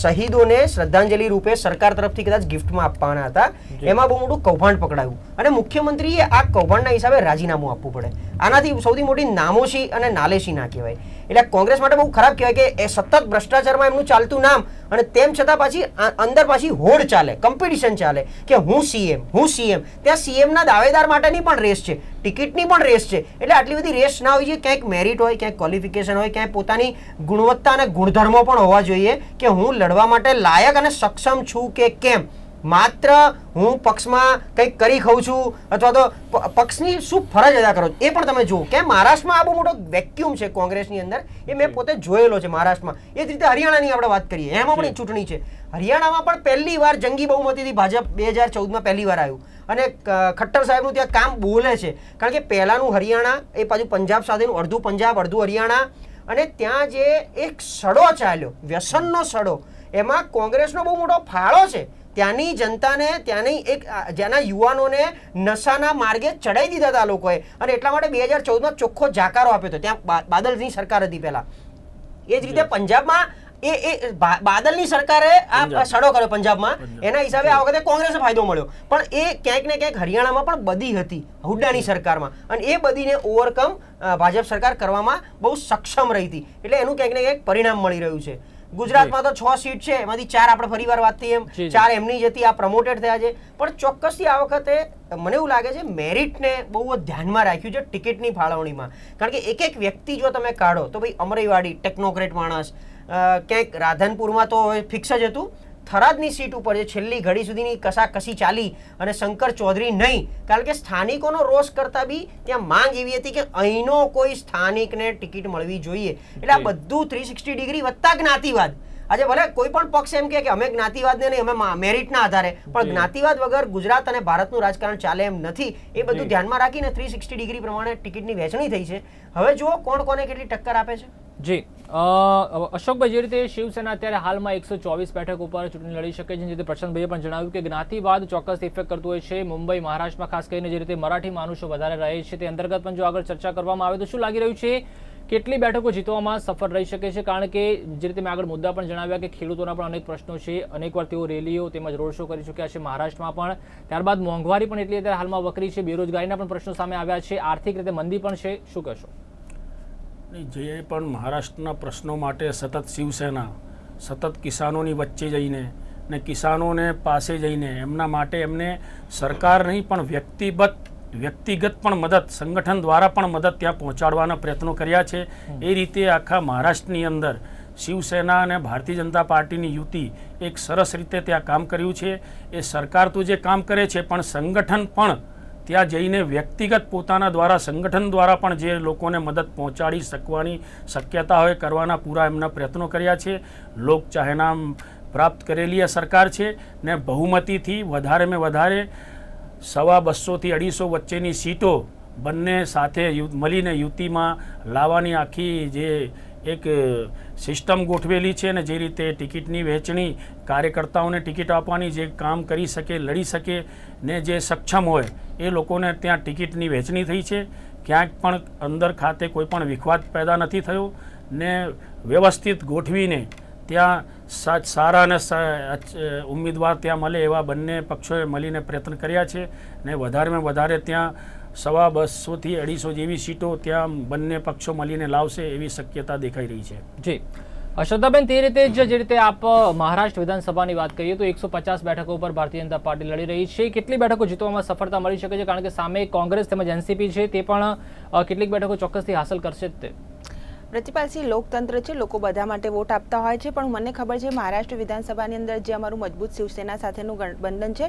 શહીદોને શ્રદ્ધાંજલિ રૂપે સરકાર તરફથી કદાચ ગિફ્ટમાં આપવાના હતા એમાં બહુ મોટું કૌભાંડ પકડાયું અને મુખ્યમંત્રીએ આ કૌભાંડના હિસાબે રાજીનામું આપવું પડે આનાથી સૌથી મોટી નામોશી અને નાલેશી ના કહેવાય એટલે કોંગ્રેસ માટે બહુ ખરાબ કહેવાય કે એ સતત ભ્રષ્ટાચારમાં એમનું ચાલતું નામ અને તેમ છતાં પાછી અંદર પાછી હોડ ચાલે કમ્પિટિશન ચાલે કે હું સીએમ હું સીએમ ત્યાં સીએમના દાવેદાર માટેની પણ રેસ છે ટિકિટની પણ રેસ છે એટલે આટલી બધી રેસ ના હોવી જોઈએ ક્યાંક મેરિટ હોય ક્યાંક ક્વોલિફિકેશન હોય ક્યાંક પોતાની ગુણવત્તા અને ગુણધર્મો પણ હોવા જોઈએ કે હું લડવા માટે લાયક અને સક્ષમ છું કે કેમ માત્ર હું પક્ષમાં કંઈક કરી ખાઉં છું અથવા તો પક્ષની શું ફરજ અદા કરો એ પણ તમે જુઓ કે મહારાષ્ટ્રમાં આ બહુ મોટો વેક્યુમ છે કોંગ્રેસની અંદર એ મેં પોતે જોયેલો છે મહારાષ્ટ્રમાં એ જ રીતે હરિયાણાની આપણે વાત કરીએ એમાં પણ ચૂંટણી છે હરિયાણામાં પણ પહેલી વાર જંગી બહુમતીથી ભાજપ બે હજાર ચૌદમાં પહેલી વાર આવ્યું અને ખટ્ટર સાહેબનું ત્યાં કામ બોલે છે કારણ કે પહેલાંનું હરિયાણા એ પાછું પંજાબ સાથેનું અડધું પંજાબ અડધું હરિયાણા અને ત્યાં જે એક સડો ચાલ્યો વ્યસનનો સડો એમાં કોંગ્રેસનો બહુ મોટો ફાળો છે ત્યાંની જનતાને ત્યાંની એક જેના યુવાનોને નશાના માર્ગે ચડાઈ દીધા હતા લોકોએ અને એટલા માટે બે હજાર ચૌદમાં ચોખ્ખો જાકારો આપ્યો હતો ત્યાં બાદલની સરકાર હતી પહેલાં એ જ રીતે પંજાબમાં એ એ બાદલની સરકારે આ સડો કર્યો પંજાબમાં એના હિસાબે આ વખતે કોંગ્રેસને ફાયદો મળ્યો પણ એ ક્યાંક ને ક્યાંક હરિયાણામાં પણ બધી હતી હુડ્ડાની સરકારમાં અને એ બધીને ઓવરકમ ભાજપ સરકાર કરવામાં બહુ સક્ષમ રહી હતી એટલે એનું ક્યાંક ને ક્યાંક પરિણામ મળી રહ્યું છે ગુજરાતમાં તો છ સીટ છે એમાંથી ચાર આપણે ફરીવાર વાત થઈ એમ ચાર એમની જતી આ પ્રમોટેડ થયા છે પણ ચોક્કસથી આ વખતે મને એવું લાગે છે મેરિટને બહુ ધ્યાનમાં રાખ્યું છે ટિકિટની ફાળવણીમાં કારણ કે એક એક વ્યક્તિ જો તમે કાઢો તો ભાઈ અમરેવાડી ટેકનોક્રેટ માણસ ક્યાંક રાધનપુરમાં તો ફિક્સ જ હતું થરાદની સીટ ઉપર જે છેલ્લી ઘડી સુધીની કસાકસી ચાલી અને શંકર ચૌધરી નહીં કારણ કે સ્થાનિકોનો રોષ કરતાં બી ત્યાં માંગ એવી હતી કે અહીંનો કોઈ સ્થાનિકને ટિકિટ મળવી જોઈએ એટલે આ બધું થ્રી સિક્સટી ડિગ્રી વધતા જ્ઞાતિવાદ આજે ભલે કોઈ પણ પક્ષ એમ કે અમે જ્ઞાતિવાદને નહીં અમે મેરિટના આધારે પણ જ્ઞાતિવાદ વગર ગુજરાત અને ભારતનું રાજકારણ ચાલે એમ નથી એ બધું ધ્યાનમાં રાખીને થ્રી સિક્સટી ડિગ્રી પ્રમાણે ટિકિટની વહેંચણી થઈ છે હવે જુઓ કોણ કોને કેટલી ટક્કર આપે છે જી અશોકભાઈ જે રીતે શિવસેના અત્યારે હાલમાં એકસો ચોવીસ બેઠક ઉપર ચૂંટણી લડી શકે છે જે રીતે પ્રશાંતભાઈએ પણ જણાવ્યું કે જ્ઞાતિવાદ ચોક્કસ ઇફેક્ટ કરતું હોય છે મુંબઈ મહારાષ્ટ્રમાં ખાસ કરીને જે રીતે મરાઠી માનુષો વધારે રહે છે તે અંતર્ગત પણ જો આગળ ચર્ચા કરવામાં આવે તો શું લાગી રહ્યું છે કેટલી બેઠકો જીતવામાં સફળ રહી શકે છે કારણ કે જે રીતે મેં આગળ મુદ્દા પણ જણાવ્યા કે ખેડૂતોના પણ અનેક પ્રશ્નો છે અનેકવાર તેઓ રેલીઓ તેમજ રોડ શો કરી ચૂક્યા છે મહારાષ્ટ્રમાં પણ ત્યારબાદ મોંઘવારી પણ એટલી અત્યારે હાલમાં વકરી છે બેરોજગારીના પણ પ્રશ્નો સામે આવ્યા છે આર્થિક રીતે મંદી પણ છે શું કહેશો જે પણ મહારાષ્ટ્રના પ્રશ્નો માટે સતત શિવસેના સતત કિસાનોની વચ્ચે જઈને ને કિસાનોને પાસે જઈને એમના માટે એમને સરકાર નહીં પણ વ્યક્તિગત વ્યક્તિગત પણ મદદ સંગઠન દ્વારા પણ મદદ ત્યાં પહોંચાડવાના પ્રયત્નો કર્યા છે એ રીતે આખા મહારાષ્ટ્રની અંદર શિવસેના અને ભારતીય જનતા પાર્ટીની યુતિ એક સરસ રીતે ત્યાં કામ કર્યું છે એ સરકાર તો જે કામ કરે છે પણ સંગઠન પણ ત્યાં જઈને વ્યક્તિગત પોતાના દ્વારા સંગઠન દ્વારા પણ જે લોકોને મદદ પહોંચાડી શકવાની શક્યતા હોય કરવાના પૂરા એમના પ્રયત્નો કર્યા છે લોકચાહના પ્રાપ્ત કરેલી આ સરકાર છે ને બહુમતીથી વધારે મેં વધારે સવા બસોથી અઢીસો વચ્ચેની સીટો બંને સાથે મળીને યુતિમાં લાવવાની આખી જે એક સિસ્ટમ ગોઠવેલી છે ને જે રીતે ટિકિટની વહેંચણી કાર્યકર્તાઓને ટિકિટ આપવાની જે કામ કરી શકે લડી શકે ને જે સક્ષમ હોય એ લોકોને ત્યાં ટિકિટની વહેંચણી થઈ છે ક્યાંક પણ અંદર ખાતે કોઈપણ વિખવાદ પેદા નથી થયો ને વ્યવસ્થિત ગોઠવીને ત્યાં સારા અને ઉમેદવાર ત્યાં મળે એવા બંને પક્ષોએ મળીને પ્રયત્ન કર્યા છે ને વધારેમાં વધારે ત્યાં સવા બસોથી અઢીસો જેવી સીટો ત્યાં બંને પક્ષો મળીને લાવશે એવી શક્યતા દેખાઈ રહી છે જી શ્રદ્ધાબેન તે રીતે જ જે રીતે આપ મહારાષ્ટ્ર વિધાનસભાની વાત કરીએ તો એકસો પચાસ બેઠકો ઉપર ભારતીય જનતા પાર્ટી લડી રહી છે કેટલી બેઠકો જીતવામાં સફળતા મળી શકે છે કારણ કે સામે કોંગ્રેસ તેમજ એનસીપી છે તે પણ કેટલીક બેઠકો ચોક્કસથી હાંસલ કરશે જ વ્રતિપાલસિંહ લોકતંત્ર છે લોકો બધા માટે વોટ આપતા હોય છે પણ મને ખબર છે મહારાષ્ટ્ર વિધાનસભાની અંદર જે અમારું મજબૂત શિવસેના સાથેનું ગઠબંધન છે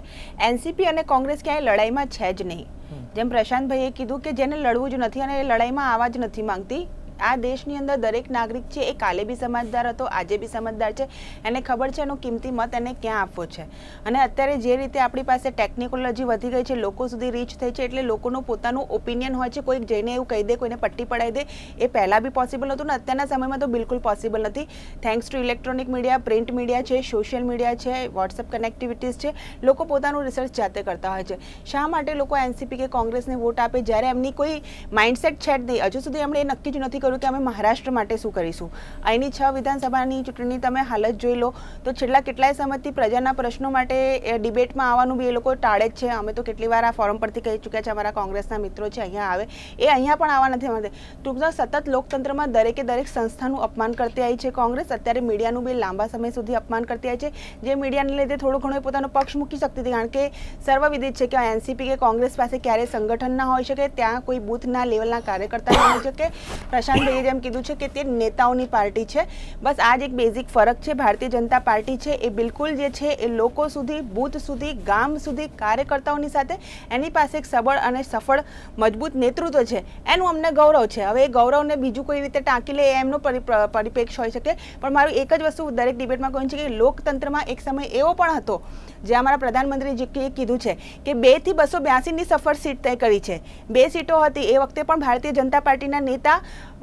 એનસીપી અને કોંગ્રેસ ક્યાંય લડાઈમાં છે જ નહીં જેમ પ્રશાંતભાઈએ કીધું કે જેને લડવું જ નથી અને એ લડાઈમાં આવા જ નથી માંગતી આ દેશની અંદર દરેક નાગરિક છે એ કાલે બી સમજદાર હતો આજે બી સમજદાર છે એને ખબર છે એનો કિંમતી મત એને ક્યાં આપવો છે અને અત્યારે જે રીતે આપણી પાસે ટેકનિકોલોજી વધી ગઈ છે લોકો સુધી રીચ થઈ છે એટલે લોકોનું પોતાનું ઓપિનિયન હોય છે કોઈક જઈને એવું કહી દે કોઈને પટ્ટી પડાવી દે એ પહેલાં બી પોસિબલ હતું ને અત્યારના સમયમાં તો બિલકુલ પોસિબલ નથી thanks to electronic media print media છે સોશિયલ મીડિયા છે વોટ્સઅપ કનેક્ટિવિટીઝ છે લોકો પોતાનું રિસર્ચ જાતે કરતા હોય છે શા માટે લોકો એનસીપી કે કોંગ્રેસને વોટ આપે જ્યારે એમની કોઈ માઇન્ડસેટ છે જ નહીં હજુ સુધી એમણે એ નક્કી જ નથી કર્યું કરું કે અમે મહારાષ્ટ્ર માટે શું કરીશું અહીંની છ વિધાનસભાની ચૂંટણી તમે હાલત જોઈ લો તો છેલ્લા કેટલાય સમયથી પ્રજાના પ્રશ્નો માટે ડિબેટમાં આવવાનું બી એ લોકો ટાળે જ છે અમે તો કેટલી વાર આ ફોરમ પરથી કહી ચૂક્યા છે અમારા કોંગ્રેસના મિત્રો છે અહીંયા આવે એ અહીંયા પણ આવવા નથી માટે ટૂંકમાં સતત લોકતંત્રમાં દરેકે દરેક સંસ્થાનું અપમાન કરતી આવી છે કોંગ્રેસ અત્યારે મીડિયાનું બી લાંબા સમય સુધી અપમાન કરતી આવી છે જે મીડિયાને લીધે થોડો ઘણો પોતાનો પક્ષ મૂકી શકતી હતી કારણ કે સર્વવિદિત છે કે એનસીપી કે કોંગ્રેસ પાસે ક્યારેય સંગઠન ના હોઈ શકે ત્યાં કોઈ બૂથના લેવલના કાર્યકર્તા ના હોઈ શકે પ્રશાસન કિશાનભાઈએ જેમ કીધું છે કે તે નેતાઓની પાર્ટી છે બસ આ જ એક બેઝિક ફરક છે ભારતીય જનતા પાર્ટી છે એ બિલકુલ જે છે એ લોકો સુધી બૂથ સુધી ગામ સુધી કાર્યકર્તાઓની સાથે એની પાસે એક સબળ અને સફળ મજબૂત નેતૃત્વ છે એનું અમને ગૌરવ છે હવે એ ગૌરવને બીજું કોઈ રીતે ટાંકી લે એમનો પરિપ્રેક્ષ હોઈ શકે પણ મારું એક જ વસ્તુ દરેક ડિબેટમાં કહ્યું છે કે લોકતંત્રમાં એક સમય એવો પણ હતો જે અમારા પ્રધાનમંત્રીજીએ કીધું છે કે બેથી બસો બ્યાસીની સફળ સીટ તય કરી છે બે સીટો હતી એ વખતે પણ ભારતીય જનતા પાર્ટીના નેતા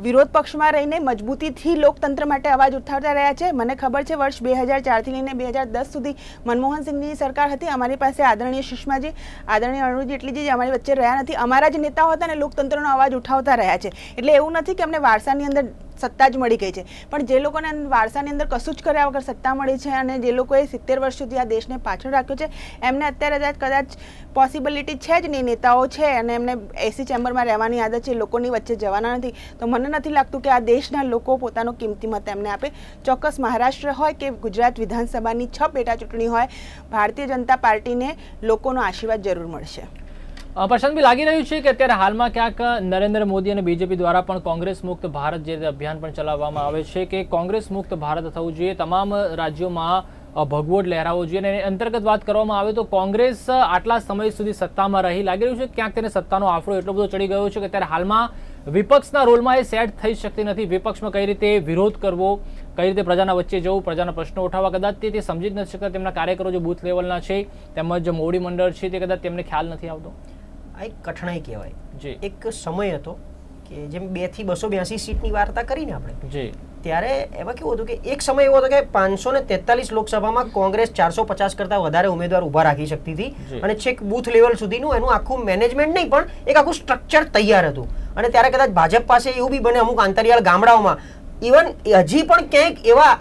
વિરોધ પક્ષમાં રહીને મજબૂતીથી લોકતંત્ર માટે અવાજ ઉઠાવતા રહ્યા છે મને ખબર છે વર્ષ બે હજાર ચારથી લઈને બે હજાર દસ સુધી મનમોહનસિંહની સરકાર હતી અમારી પાસે આદરણીય સુષ્માજી આદરણીય અરુણ જેટલીજી અમારી વચ્ચે રહ્યા નથી અમારા જ નેતાઓ હતા અને લોકતંત્રનો અવાજ ઉઠાવતા રહ્યા છે એટલે એવું નથી કે અમને વારસાની અંદર સત્તા જ મળી ગઈ છે પણ જે લોકોને વારસાની અંદર કશું જ કર્યા વગર સત્તા મળી છે અને જે લોકોએ સિત્તેર વર્ષ સુધી આ દેશને પાછળ રાખ્યો છે એમને અત્યારે કદાચ પોસિબિલિટી છે જ નહીં નેતાઓ છે અને એમને એસી ચેમ્બરમાં રહેવાની આદત છે લોકોની વચ્ચે જવાના નથી તો મને નથી લાગતું કે આ દેશના લોકો પોતાનો કિંમતી મત એમને આપે ચોક્કસ મહારાષ્ટ્ર હોય કે ગુજરાત વિધાનસભાની છ પેટાચૂંટણી હોય ભારતીય જનતા પાર્ટીને લોકોનો આશીર્વાદ જરૂર મળશે બી લાગી રહ્યું છે કે અત્યારે હાલમાં ક્યાંક નરેન્દ્ર મોદી અને બીજેપી દ્વારા પણ કોંગ્રેસ મુક્ત ભારત જે અભિયાન પણ ચલાવવામાં આવે છે કે કોંગ્રેસ મુક્ત ભારત થવું જોઈએ તમામ રાજ્યોમાં ભગવોડ લહેરાવો જોઈએ અને અંતર્ગત વાત કરવામાં આવે તો કોંગ્રેસ આટલા સમય સુધી સત્તામાં રહી લાગી રહ્યું છે ક્યાંક તેને સત્તાનો આફરો એટલો બધો ચડી ગયો છે કે ત્યારે હાલમાં વિપક્ષના રોલમાં એ સેટ થઈ શકતી નથી વિપક્ષમાં કઈ રીતે વિરોધ કરવો કઈ રીતે પ્રજાના વચ્ચે જવું પ્રજાના પ્રશ્નો ઉઠાવવા કદાચ તે સમજી જ નથી શકતા તેમના કાર્યકરો જે બૂથ લેવલના છે તેમજ મોડી મંડળ છે તે કદાચ તેમને ખ્યાલ નથી આવતો આ એક કઠણાઈ કહેવાય એક સમય હતો કે જેમ બે થી બસો બ્યાસી સીટની વાર્તા કરીને આપણે ત્યારે એમાં કેવું હતું કે એક સમય એવો હતો કે પાંચસો ને તેતાલીસ લોકસભામાં કોંગ્રેસ ચારસો પચાસ કરતા વધારે ઉમેદવાર ઉભા રાખી શકતી હતી અને છેક બુથ લેવલ સુધીનું એનું આખું મેનેજમેન્ટ નહીં પણ એક આખું સ્ટ્રક્ચર તૈયાર હતું અને ત્યારે કદાચ ભાજપ પાસે એવું બી બને અમુક આંતરિયાળ ગામડાઓમાં ઇવન હજી પણ ક્યાંક એવા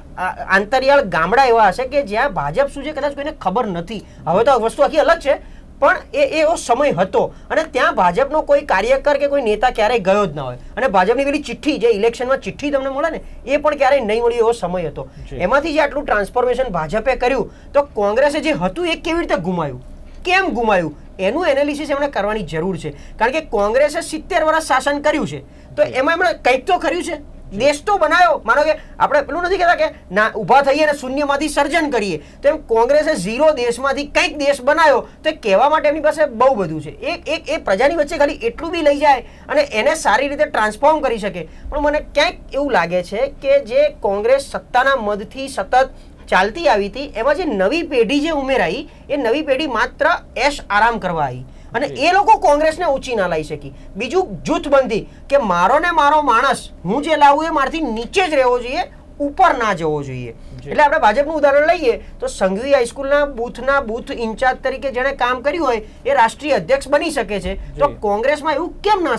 આંતરિયાળ ગામડા એવા હશે કે જ્યાં ભાજપ શું કદાચ કોઈને ખબર નથી હવે તો વસ્તુ આખી અલગ છે પણ એ એવો સમય હતો અને ત્યાં ભાજપનો કોઈ કાર્યકર કે કોઈ નેતા ક્યારેય ગયો જ ના હોય અને ભાજપની પેલી ચિઠ્ઠી જે ઇલેક્શનમાં ચિઠ્ઠી તમને મળે ને એ પણ ક્યારેય નહીં મળ્યો એવો સમય હતો એમાંથી જે આટલું ટ્રાન્સફોર્મેશન ભાજપે કર્યું તો કોંગ્રેસે જે હતું એ કેવી રીતે ગુમાયું કેમ ગુમાયું એનું એનાલિસિસ એમણે કરવાની જરૂર છે કારણ કે કોંગ્રેસે સિત્તેર વર્ષ શાસન કર્યું છે તો એમાં એમણે કંઈક તો કર્યું છે દેશ તો બનાવ્યો માનો કે આપણે પેલું નથી કહેતા કે ના ઊભા થઈએ અને શૂન્યમાંથી સર્જન કરીએ તો એમ કોંગ્રેસે ઝીરો દેશમાંથી કંઈક દેશ બનાવ્યો તો એ કહેવા માટે એમની પાસે બહુ બધું છે એક એક એ પ્રજાની વચ્ચે ખાલી એટલું બી લઈ જાય અને એને સારી રીતે ટ્રાન્સફોર્મ કરી શકે પણ મને ક્યાંક એવું લાગે છે કે જે કોંગ્રેસ સત્તાના મધથી સતત ચાલતી આવી હતી એમાં જે નવી પેઢી જે ઉમેરાઈ એ નવી પેઢી માત્ર એશ આરામ કરવા આવી અને એ લોકો કોંગ્રેસને ઊંચી ના લાવી શકી બીજું જૂથબંધી કે મારો ને મારો માણસ હું જે લાવું એ મારાથી નીચે જ રહેવો જોઈએ ઉપર ના જવો જોઈએ એટલે આપણે ભાજપનું ઉદાહરણ લઈએ તો સંઘવી હાઈસ્કૂલના બૂથના બૂથ ઇન્ચાર્જ તરીકે જેણે કામ કર્યું હોય એ રાષ્ટ્રીય અધ્યક્ષ બની શકે છે તો કોંગ્રેસમાં એવું કેમ ના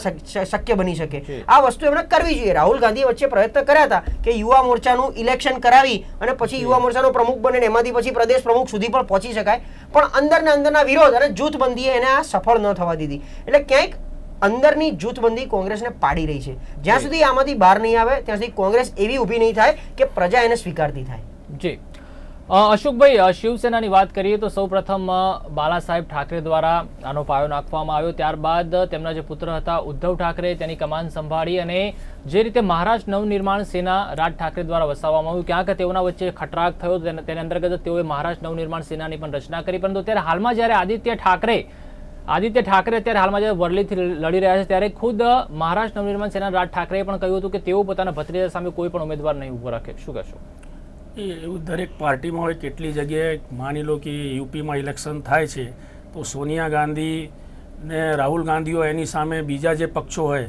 શક્ય બની શકે આ વસ્તુ એમણે કરવી જોઈએ રાહુલ ગાંધી વચ્ચે પ્રયત્ન કર્યા હતા કે યુવા મોરચાનું ઇલેક્શન કરાવી અને પછી યુવા મોરચાનો પ્રમુખ બને એમાંથી પછી પ્રદેશ પ્રમુખ સુધી પણ પહોંચી શકાય પણ અંદરને અંદરના વિરોધ અને જૂથબંધીએ એને આ સફળ ન થવા દીધી એટલે ક્યાંક અંદરની જૂથબંધી કોંગ્રેસને પાડી રહી છે જ્યાં સુધી આમાંથી બહાર નહીં આવે ત્યાં સુધી કોંગ્રેસ એવી ઊભી નહીં થાય કે પ્રજા એને સ્વીકારતી થાય જી અશોકભાઈ શિવસેનાની વાત કરીએ તો સૌપ્રથમ બાલા સાહેબ ઠાકરે દ્વારા આનો પાયો નાખવામાં આવ્યો ત્યારબાદ તેમના જે પુત્ર હતા ઉદ્ધવ ઠાકરે તેની કમાન સંભાળી અને જે રીતે મહારાષ્ટ્ર નવનિર્માણ સેના રાજ ઠાકરે દ્વારા વસાવવામાં આવ્યું ક્યાંક તેઓના વચ્ચે ખટરાક થયો તેના અંતર્ગત તેઓએ મહારાષ્ટ્ર નવનિર્માણ સેનાની પણ રચના કરી પરંતુ ત્યારે હાલમાં જ્યારે આદિત્ય ઠાકરે આદિત્ય ઠાકરે અત્યારે હાલમાં જે વરલીથી લડી રહ્યા છે ત્યારે ખુદ મહારાષ્ટ્ર નવનિર્માણ સેના રાજ ઠાકરેએ પણ કહ્યું હતું કે તેઓ પોતાના ભત્રીજા સામે કોઈ પણ ઉમેદવાર નહીં ઊભો રાખે શું કહેશો એવું દરેક પાર્ટીમાં હોય કેટલી જગ્યાએ માની લો કે યુપીમાં ઇલેક્શન થાય છે તો સોનિયા ગાંધી ને રાહુલ ગાંધી હોય એની સામે બીજા જે પક્ષો હોય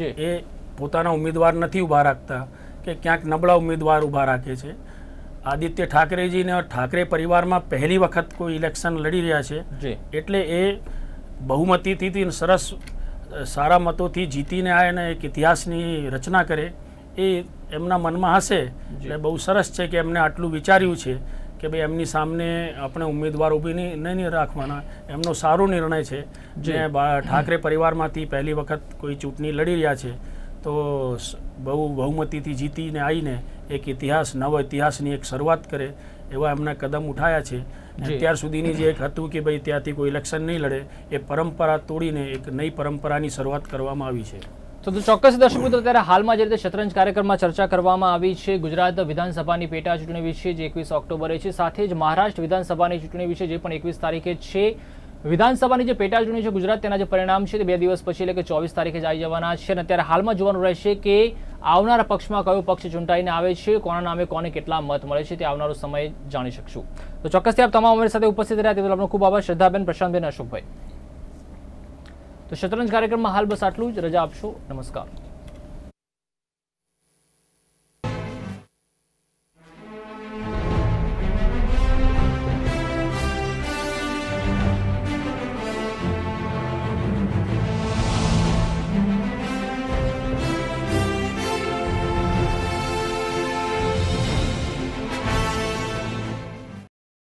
જે એ પોતાના ઉમેદવાર નથી ઊભા રાખતા કે ક્યાંક નબળા ઉમેદવાર ઊભા રાખે છે આદિત્ય ઠાકરેજીને ઠાકરે પરિવારમાં પહેલી વખત કોઈ ઇલેક્શન લડી રહ્યા છે એટલે એ બહુમતીથી સરસ સારા મતોથી જીતીને આ એને એક ઇતિહાસની રચના કરે એ એમના મનમાં હશે એટલે બહુ સરસ છે કે એમને આટલું વિચાર્યું છે કે ભાઈ એમની સામે આપણે ઉમેદવાર ઊભી નહીં રાખવાના એમનો સારો નિર્ણય છે જે ઠાકરે પરિવારમાંથી પહેલી વખત કોઈ ચૂંટણી લડી રહ્યા છે તો બહુ બહુમતીથી જીતીને આવીને એક ઇતિહાસ નવો ઇતિહાસની એક શરૂઆત કરે એવા એમના કદમ ઉઠાયા છે અત્યાર સુધીની જે એક હતું કે ભાઈ ત્યાંથી કોઈ ઇલેક્શન નહીં લડે એ પરંપરા તોડીને એક નઈ પરંપરાની શરૂઆત કરવામાં આવી છે તો ચોક્કસ દર્શક મિત્રો ત્યારે હાલમાં જે રીતે શતરંજ કાર્યક્રમમાં ચર્ચા કરવામાં આવી છે ગુજરાત વિધાનસભાની પેટા ચૂંટણી વિશે જે એકવીસ ઓક્ટોબરે છે સાથે જ મહારાષ્ટ્ર વિધાનસભાની ચૂંટણી વિશે જે પણ એકવીસ તારીખે છે વિધાનસભાની જે પેટા ચૂંટણી છે ગુજરાત તેના જે પરિણામ છે બે દિવસ પછી એટલે કે ચોવીસ તારીખે જ આવી જવાના છે અને અત્યારે હાલમાં જોવાનું રહેશે કે આવનારા પક્ષમાં કયો પક્ષ ચૂંટાઈને આવે છે કોના નામે કોને કેટલા મત મળે છે તે આવનારો સમય જાણી શકશું તો ચોક્કસથી આપ તમામ અમારી સાથે ઉપસ્થિત રહ્યા તે આપનો ખૂબ આભાર શ્રદ્ધાબેન પ્રશાંતબેન અશોકભાઈ તો શતરંજ કાર્યક્રમમાં હાલ બસ આટલું જ રજા આપશો નમસ્કાર